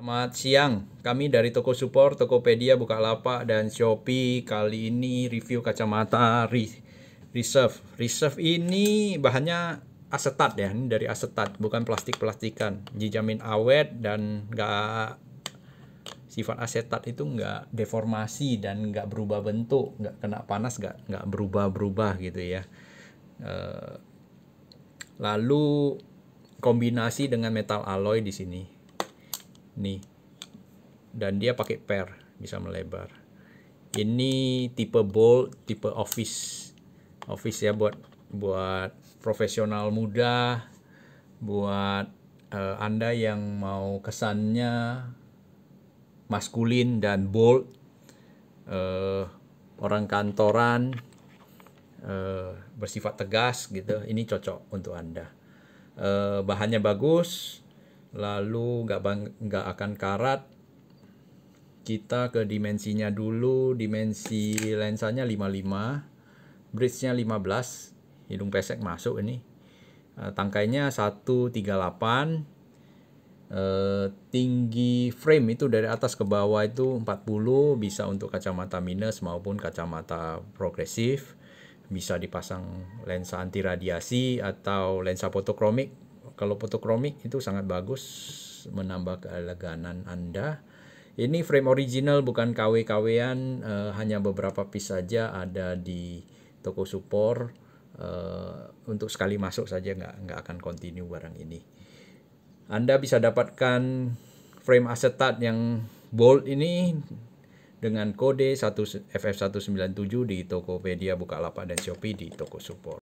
Selamat siang, kami dari Toko Support, Tokopedia, Bukalapak, dan Shopee. Kali ini review kacamata Re Reserve. Reserve ini bahannya asetat ya, ini dari asetat, bukan plastik-plastikan. Dijamin awet dan nggak sifat asetat itu nggak deformasi dan nggak berubah bentuk, nggak kena panas, nggak nggak berubah-berubah gitu ya. Eh, lalu kombinasi dengan metal alloy di sini nih dan dia pakai pair bisa melebar ini tipe bold tipe office office ya buat buat profesional muda buat uh, anda yang mau kesannya maskulin dan bold uh, orang kantoran uh, bersifat tegas gitu ini cocok untuk anda uh, bahannya bagus lalu nggak nggak akan karat kita ke dimensinya dulu dimensi lensanya 55 bridge-nya 15 hidung pesek masuk ini eh, tangkainya 138 eh, tinggi frame itu dari atas ke bawah itu 40 bisa untuk kacamata minus maupun kacamata progresif bisa dipasang lensa anti radiasi atau lensa fotokromik kalau fotokromik itu sangat bagus menambah keeleganan Anda. Ini frame original bukan kw kw uh, hanya beberapa piece saja ada di toko support. Uh, untuk sekali masuk saja nggak nggak akan continue barang ini. Anda bisa dapatkan frame asetat yang bold ini dengan kode 1 FF197 di Tokopedia, Bukalapak dan Shopee di toko support.